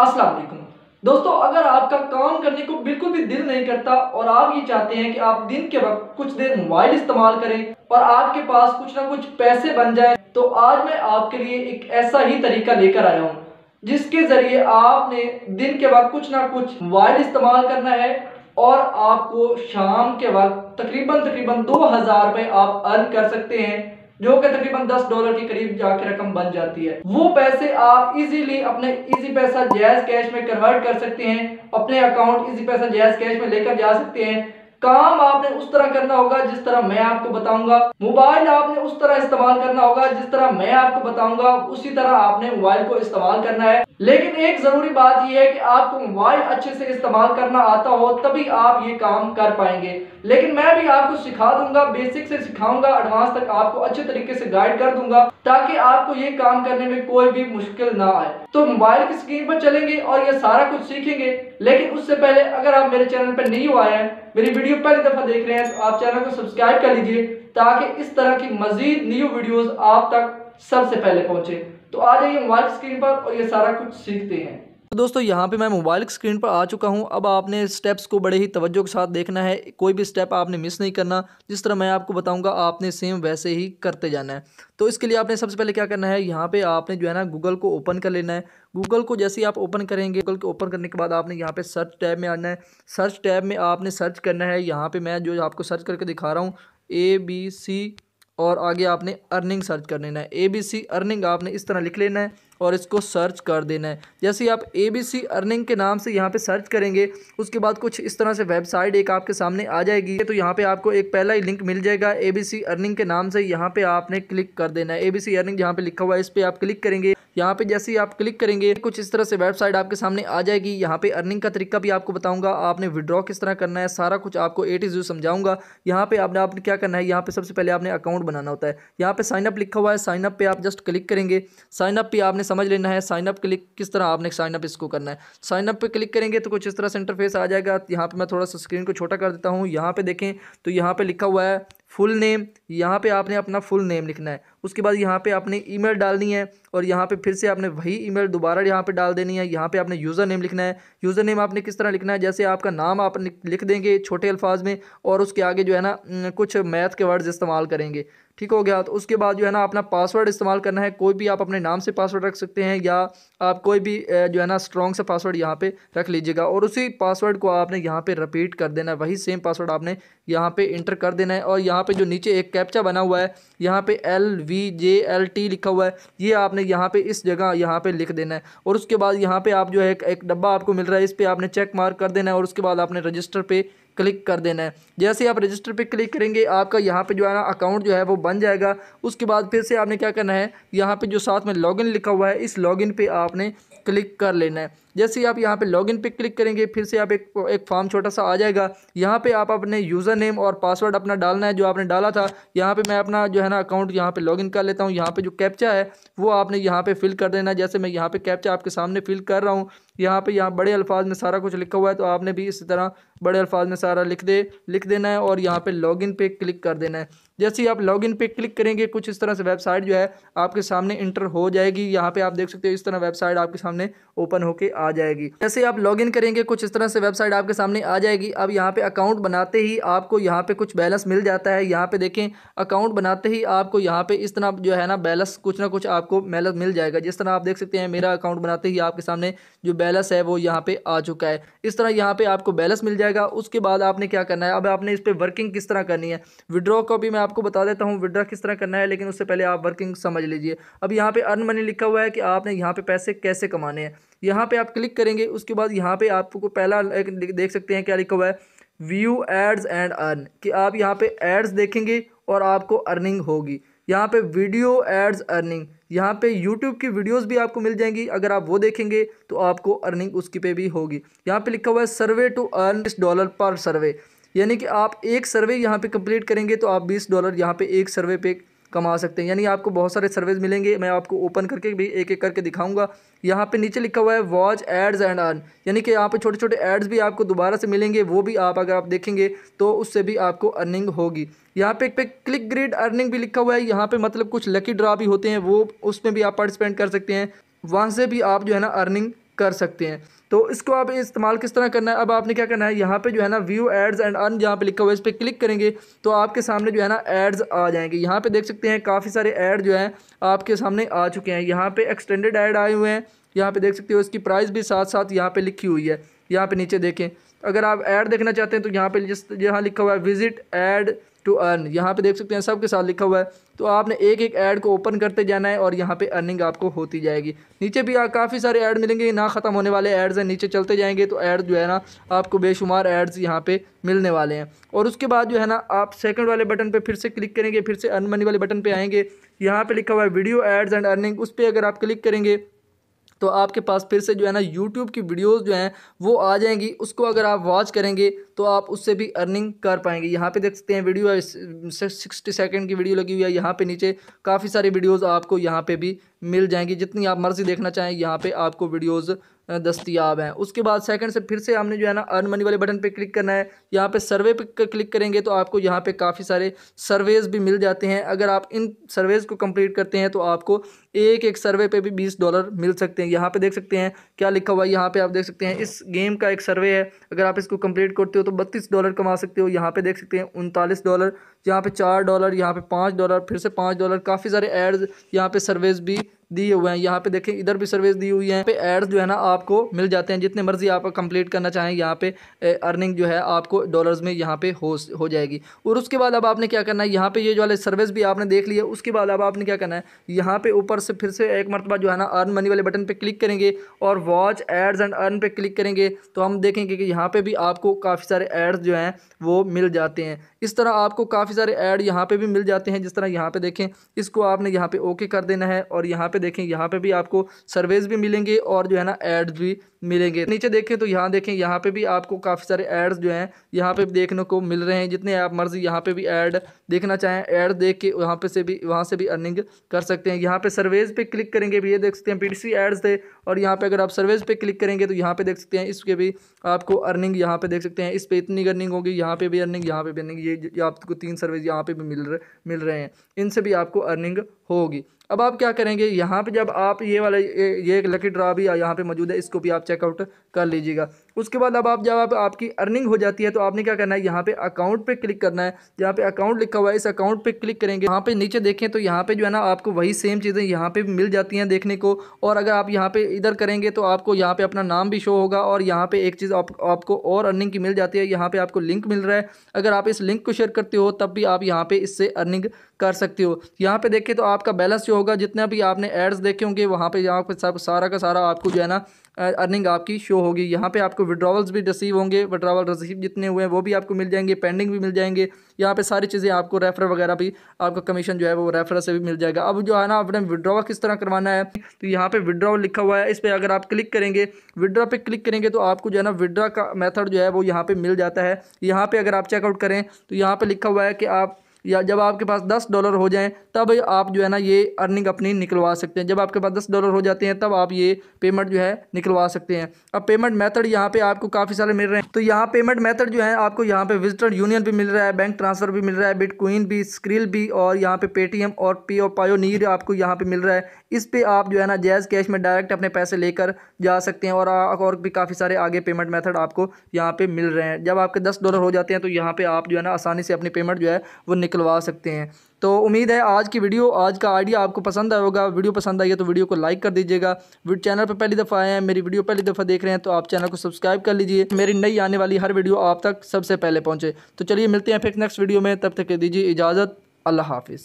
अस्सलाम वालेकुम दोस्तों अगर आपका काम करने को बिल्कुल भी दिल नहीं करता और आप ये चाहते हैं कि आप दिन के वक्त कुछ देर मोबाइल इस्तेमाल करें और आपके पास कुछ ना कुछ पैसे बन जाए तो आज मैं आपके लिए एक ऐसा ही तरीका लेकर आया हूँ जिसके जरिए आपने दिन के वक्त कुछ ना कुछ मोबाइल इस्तेमाल करना है और आपको शाम के वक्त तकरीबन तकरीबन दो हजार रुपए आप अर्न कर सकते हैं जो कि तकरीबन दस डॉलर के करीब जाके रकम बन जाती है वो पैसे आप इजीली अपने इजी पैसा जैज कैश में कन्वर्ट कर सकते हैं अपने अकाउंट इजी पैसा जैज कैश में लेकर जा सकते हैं काम आपने उस तरह करना होगा जिस तरह मैं आपको बताऊंगा मोबाइल आपने उस तरह इस्तेमाल करना होगा जिस तरह मैं आपको बताऊंगा उसी तरह आपने मोबाइल को इस्तेमाल करना है लेकिन एक जरूरी बात यह है कि आपको मोबाइल अच्छे से इस्तेमाल करना आता हो तभी आप ये काम कर पाएंगे लेकिन मैं भी आपको सिखा दूंगा बेसिक से सिखाऊंगा एडवांस तक आपको अच्छे तरीके से गाइड कर दूंगा ताकि आपको ये काम करने में कोई भी मुश्किल ना आए तो मोबाइल की स्क्रीन पर चलेंगे और ये सारा कुछ सीखेंगे लेकिन उससे पहले अगर आप मेरे चैनल पर नहीं आए हैं मेरी वीडियो पहली दफा देख रहे हैं तो आप चैनल को सब्सक्राइब कर लीजिए ताकि इस तरह की मजीद न्यू वीडियोस आप तक सबसे पहले पहुंचे तो आ जाइए मोबाइल स्क्रीन पर और ये सारा कुछ सीखते हैं तो दोस्तों यहाँ पे मैं मोबाइल स्क्रीन पर आ चुका हूँ अब आपने स्टेप्स को बड़े ही तवज्जो के साथ देखना है कोई भी स्टेप आपने मिस नहीं करना जिस तरह मैं आपको बताऊँगा आपने सेम वैसे ही करते जाना है तो इसके लिए आपने सबसे पहले क्या करना है यहाँ पे आपने जो है ना गूगल को ओपन कर लेना है गूगल को जैसे ही आप ओपन करेंगे गूगल को ओपन करने के बाद आपने यहाँ पे सर्च टैब में आना है सर्च टैब में आपने सर्च करना है यहाँ पर मैं जो आपको सर्च करके दिखा रहा हूँ ए बी सी और आगे आपने अर्निंग सर्च कर लेना है ए बी सी अर्निंग आपने इस तरह लिख लेना है और इसको सर्च कर देना है जैसे आप ए बी सी अर्निंग के नाम से यहाँ पे सर्च करेंगे उसके बाद कुछ इस तरह से वेबसाइट एक आपके सामने आ जाएगी तो यहाँ पे आपको एक पहला ही लिंक मिल जाएगा ए बी सी अर्निंग के नाम से यहाँ पे आपने क्लिक कर देना है ए बी सी अर्निंग जहाँ पे लिखा हुआ है इस पर आप क्लिक करेंगे यहाँ पे जैसे ही आप क्लिक करेंगे कुछ इस तरह से वेबसाइट आपके सामने आ जाएगी यहाँ पे अर्निंग का तरीका भी आपको बताऊंगा आपने विड्रॉ किस तरह करना है सारा कुछ आपको ए टी जू समझाऊंगा यहाँ पे आपने आपने क्या करना है यहाँ पे सबसे पहले आपने अकाउंट बनाना होता है यहाँ पे साइनअप लिखा हुआ है साइनअप पे आप जस्ट क्लिक करेंगे साइनअप पर आपने समझ लेना है साइनअप क्लिक किस तरह आपने साइनअप इसको करना है साइनअप पर क्लिक करेंगे तो कुछ इस तरह से इंटरफेस आ जाएगा यहाँ पर मैं थोड़ा सा स्क्रीन को छोटा कर देता हूँ यहाँ पे देखें तो यहाँ पे लिखा हुआ है फुल नेम यहाँ पे आपने अपना फुल नेम लिखना है उसके बाद यहाँ पे आपने ईमेल डालनी है और यहाँ पे फिर से आपने वही ईमेल दोबारा यहाँ पे डाल देनी है यहाँ पे आपने यूज़र नेम लिखना है यूज़र नेम आपने किस तरह लिखना है जैसे आपका नाम आप लिख देंगे छोटे अल्फाज में और उसके आगे जो है ना कुछ मैथ के वर्ड्स इस्तेमाल करेंगे ठीक हो गया तो उसके बाद जो है ना अपना पासवर्ड इस्तेमाल करना है कोई भी आप अपने नाम से पासवर्ड रख सकते हैं या आप कोई भी जो है ना स्ट्रॉन्ग सा पासवर्ड यहाँ पे रख लीजिएगा और उसी पासवर्ड को आपने यहाँ पे रिपीट कर देना है वही सेम पासवर्ड आपने यहाँ पे इंटर कर देना है और यहाँ पे जो नीचे एक कैप्चा बना हुआ है यहाँ पे L V J L T लिखा हुआ है ये आपने यहाँ पे इस जगह यहाँ पे लिख देना है और उसके बाद यहाँ पे आप जो है एक डब्बा आपको मिल रहा है इस पर आपने चेक मार्क कर देना है और उसके बाद आपने रजिस्टर पर क्लिक कर देना है जैसे आप रजिस्टर पे क्लिक करेंगे आपका यहाँ पे जो है ना अकाउंट जो है वो बन जाएगा उसके बाद फिर से आपने क्या करना है यहाँ पे जो साथ में लॉगिन लिखा हुआ है इस लॉगिन पे आपने क्लिक कर लेना है जैसे ही आप यहाँ पे लॉगिन पे क्लिक करेंगे फिर से आप एक एक फॉर्म छोटा सा आ जाएगा यहाँ पे आप अपने यूज़र नेम और पासवर्ड अपना डालना है जो आपने डाला था यहाँ पे मैं अपना जो है ना अकाउंट यहाँ पे लॉगिन कर लेता हूँ यहाँ पे जो कैप्चा है वो आपने यहाँ पे फिल कर देना जैसे मैं यहाँ पे कैप्चा आपके सामने फिल कर रहा हूँ यहाँ पर यहाँ बड़े अल्फाज में सारा कुछ लिखा हुआ है तो आपने भी इसी तरह बड़े अल्फाज में सारा लिख दे लिख देना है और यहाँ पर लॉगिन पर क्लिक कर देना है जैसे ही आप लॉगिन पे क्लिक करेंगे कुछ इस तरह से वेबसाइट जो है आपके सामने इंटर हो जाएगी यहाँ पे आप देख सकते हो इस तरह वेबसाइट आपके सामने ओपन होके आ जाएगी जैसे आप लॉगिन करेंगे कुछ इस तरह से वेबसाइट आपके सामने आ जाएगी अब यहाँ पे अकाउंट बनाते ही आपको यहाँ पे कुछ बैलेंस मिल जाता है यहाँ पे देखें अकाउंट बनाते ही आपको यहाँ पे इस तरह जो है ना बैलेंस कुछ ना कुछ आपको बैलेंस मिल जाएगा जिस तरह आप देख सकते हैं मेरा अकाउंट बनाते ही आपके सामने जो बैलेंस है वो यहाँ पे आ चुका है इस तरह यहाँ पे आपको बैलेंस मिल जाएगा उसके बाद आपने क्या करना है अब आपने इस पर वर्किंग किस तरह करनी है विड्रॉ कॉपी में आपको बता देता हूँ विड्रा किस तरह करना है लेकिन उससे पहले आप वर्किंग समझ लीजिए अब यहाँ पे अर्न मनी लिखा हुआ है कि आपने यहाँ पे पैसे कैसे कमाने हैं यहाँ पे आप क्लिक करेंगे उसके बाद यहाँ पे आपको पहला देख सकते हैं क्या लिखा हुआ है व्यू एड्स एंड अर्न कि आप यहाँ पर एड्स देखेंगे और आपको अर्निंग होगी यहाँ पर वीडियो एड्स अर्निंग यहाँ पे YouTube की वीडियोस भी आपको मिल जाएंगी अगर आप वो देखेंगे तो आपको अर्निंग उसकी पे भी होगी यहाँ पे लिखा हुआ है सर्वे टू अर्न डॉलर पर सर्वे यानी कि आप एक सर्वे यहाँ पे कंप्लीट करेंगे तो आप बीस डॉलर यहाँ पे एक सर्वे पे कमा सकते हैं यानी आपको बहुत सारे सर्वेज मिलेंगे मैं आपको ओपन करके भी एक एक करके दिखाऊंगा यहाँ पे नीचे लिखा हुआ है वॉच एड्स एंड अर्न यानी कि यहाँ पे छोटे छोटे एड्स भी आपको दोबारा से मिलेंगे वो भी आप अगर आप देखेंगे तो उससे भी आपको अर्निंग होगी यहाँ पे एक पे क्लिक ग्रिड अर्निंग भी लिखा हुआ है यहाँ पर मतलब कुछ लकी ड्रा भी होते हैं वो उसमें भी आप पार्टिसिपेंट कर सकते हैं वहाँ से भी आप जो है ना अर्निंग कर सकते हैं तो इसको आप इस्तेमाल किस तरह करना है अब आपने क्या करना है यहाँ पे जो है ना व्यू एड्स एंड अन यहाँ पे लिखा हुआ है इस पर क्लिक करेंगे तो आपके सामने जो है ना एड्स आ जाएंगे यहाँ पे देख सकते हैं काफ़ी सारे ऐड जो हैं आपके सामने आ चुके हैं यहाँ पे एक्सटेंडेड ऐड आए हुए हैं यहाँ पे देख सकते हो इसकी प्राइस भी साथ साथ यहाँ पर लिखी हुई है यहाँ पर नीचे देखें अगर आप ऐड देखना चाहते हैं तो यहाँ पर जिस यहाँ लिखा हुआ है विजिट एड टू अर्न यहाँ पे देख सकते हैं सबके साथ लिखा हुआ है तो आपने एक एक ऐड को ओपन करते जाना है और यहाँ पे अर्निंग आपको होती जाएगी नीचे भी काफ़ी सारे ऐड मिलेंगे ना ख़त्म होने वाले ऐड्स हैं नीचे चलते जाएंगे तो ऐड जो है ना आपको बेशुमार एड्स यहाँ पे मिलने वाले हैं और उसके बाद जो है ना आप सेकंड वाले बटन पर फिर से क्लिक करेंगे फिर से अर्न मनी वाले बटन पर आएंगे यहाँ पर लिखा हुआ है वीडियो एड्स एंड अर्निंग उस पर अगर आप क्लिक करेंगे तो आपके पास फिर से जो है ना यूट्यूब की वीडियोज़ जो हैं वो आ जाएंगी उसको अगर आप वॉच करेंगे तो आप उससे भी अर्निंग कर पाएंगे यहाँ पे देख सकते हैं वीडियो है सिक्सटी सेकेंड की वीडियो लगी हुई है यहाँ पे नीचे काफ़ी सारी वीडियोज़ आपको यहाँ पे भी मिल जाएंगी जितनी आप मर्ज़ी देखना चाहें यहाँ पे आपको वीडियोज़ दस्तियाब हैं उसके बाद सेकंड से फिर से हमने जो है ना अर्न मनी वाले बटन पे क्लिक करना है यहाँ पे सर्वे पे क्लिक करेंगे तो आपको यहाँ पे काफ़ी सारे सर्वेज़ भी मिल जाते हैं अगर आप इन सर्वेज़ को कंप्लीट करते हैं तो आपको एक एक सर्वे पे भी बीस डॉलर मिल सकते हैं यहाँ पे देख सकते हैं क्या लिखा हुआ है यहाँ पर आप देख सकते हैं इस गेम का एक सर्वे है अगर आप इसको कंप्लीट करते हो तो बत्तीस डॉलर कमा सकते हो यहाँ पर देख सकते हैं उनतालीस डॉलर यहाँ पर चार डॉलर यहाँ पर पाँच डॉलर फिर से पाँच डॉलर काफ़ी सारे एड्स यहाँ पर सर्वेज भी दिए हुए हैं यहाँ पे देखें इधर भी सर्विस दी हुई है पे एड्स जो है ना आपको मिल जाते हैं जितने मर्जी आप कंप्लीट करना चाहें यहाँ पे अर्निंग जो है आपको डॉलर्स में यहाँ पे हो हो जाएगी और उसके बाद अब आपने क्या करना है यहाँ पे ये जो वाले सर्विस भी आपने देख लिया उसके बाद अब आपने क्या करना है यहाँ पे ऊपर से फिर से एक मरतबा जो है ना अर्न मनी वाले बटन पर क्लिक करेंगे और वॉच एड्स एंड अर्न पर क्लिक करेंगे तो हम देखेंगे कि यहाँ पर भी आपको काफ़ी सारे एड्स जो हैं वो मिल जाते हैं इस तरह आपको काफ़ी सारे ऐड यहाँ पर भी मिल जाते हैं जिस तरह यहाँ पर देखें इसको आपने यहाँ पर ओके कर देना है और यहाँ पर देखें यहाँ पे भी आपको सर्वेज भी मिलेंगे और जो है ना एड्स भी मिलेंगे नीचे देखें तो यहाँ देखें यहाँ पे भी आपको काफ़ी सारे एड्स जो हैं यहाँ पे देखने को मिल रहे हैं जितने आप मर्जी यहाँ पे भी एड देखना चाहें एड देख के वहाँ पे से भी वहाँ से भी अर्निंग कर सकते हैं यहाँ पे सर्वेज पे क्लिक करेंगे भी ये देख सकते हैं पीटीसी एड्स थे और यहाँ पे अगर आप सर्वेज पे क्लिक करेंगे तो यहाँ पे देख सकते हैं इसके भी आपको अर्निंग यहाँ पे देख सकते हैं इस पर इतनी अर्निंग होगी यहाँ पे भी अर्निंग यहाँ पे भी अर्निंग ये आपको तीन सर्वेज यहाँ पे भी मिल रहे मिल रहे हैं इनसे भी आपको अर्निंग होगी अब आप क्या करेंगे यहाँ पे जब आप ये वाला ये, ये एक लकी ड्रा भी यहाँ पे मौजूद है इसको भी आप चेकआउट कर लीजिएगा उसके बाद अब आप जब आप आपकी अर्निंग हो जाती है तो आपने क्या करना है यहाँ पे अकाउंट पे क्लिक करना है यहाँ पे अकाउंट लिखा हुआ है इस अकाउंट पे क्लिक करेंगे यहाँ पे नीचे देखें तो यहाँ पे जो है ना आपको वही सेम चीज़ें यहाँ पे मिल जाती हैं देखने को और अगर आप यहाँ पे इधर करेंगे तो आपको यहाँ पे अपना नाम भी शो होगा और यहाँ पे एक चीज़ आप, आपको और अर्निंग की मिल जाती है यहाँ पर आपको लिंक मिल रहा है अगर आप इस लिंक को शेयर करते हो तब भी आप यहाँ पर इससे अर्निंग कर सकती हो यहाँ पे देखें तो आपका बैलेंस जो होगा जितना भी आपने एड्स देखे होंगे वहाँ पे यहाँ पे सब सारा का सारा आपको जो है ना अर्निंग आपकी शो होगी यहाँ पे आपको विड्रावल्स भी रिसीव होंगे विड्रावल रिसीव जितने हुए हैं वो भी आपको मिल जाएंगे पेंडिंग भी मिल जाएंगे यहाँ पे सारी चीज़ें आपको रेफर वगैरह भी आपका कमीशन जो है वो रेफर से भी मिल जाएगा अब जो है ना आपने विड्रॉवल किस तरह करवाना है तो यहाँ पे विड्रॉवल लिखा हुआ है इस पर अगर आप क्लिक करेंगे विड्रा पे क्लिक करेंगे तो आपको जो है ना विड्रा का मेथड जो है वो यहाँ पर मिल जाता है यहाँ पर अगर आप चेकआउट करें तो यहाँ पर लिखा हुआ है कि आप या जब आपके पास दस डॉलर हो जाएँ तब आप जो है ना ये अर्निंग अपनी निकलवा सकते हैं जब आपके पास दस डॉलर हो जाते हैं तब आप ये पेमेंट जो है निकलवा सकते हैं अब पेमेंट मेथड यहाँ पर आपको काफ़ी सारे मिल रहे हैं तो यहाँ पेमेंट मैथड जो है आपको यहाँ पर विजिटर यूनियन भी मिल रहा है बैंक ट्रांसफर भी मिल रहा है बिटकॉइन भी स्क्रिल भी और यहाँ पर पेटीएम और पे और पायोनीर आपको यहाँ पर मिल रहा है इस पर आप जो है ना जैज़ कैश में डायरेक्ट अपने पैसे लेकर जा सकते हैं और और भी काफ़ी सारे आगे पेमेंट मेथड आपको यहाँ पे मिल रहे हैं जब आपके दस डॉलर हो जाते हैं तो यहाँ पे आप जो है ना आसानी से अपनी पेमेंट जो है वो निकल निकलवा सकते हैं तो उम्मीद है आज की वीडियो आज का आइडिया आपको पसंद आया होगा वीडियो पसंद आई है तो वीडियो को लाइक कर दीजिएगा चैनल पर पहली दफ़ा आए हैं मेरी वीडियो पहली दफ़ा देख रहे हैं तो आप चैनल को सब्सक्राइब कर लीजिए मेरी नई आने वाली हर वीडियो आप तक सबसे पहले पहुँचे तो चलिए मिलते हैं फिर नेक्स्ट वीडियो में तब तक दीजिए इजाज़त अल्लाह हाफिज़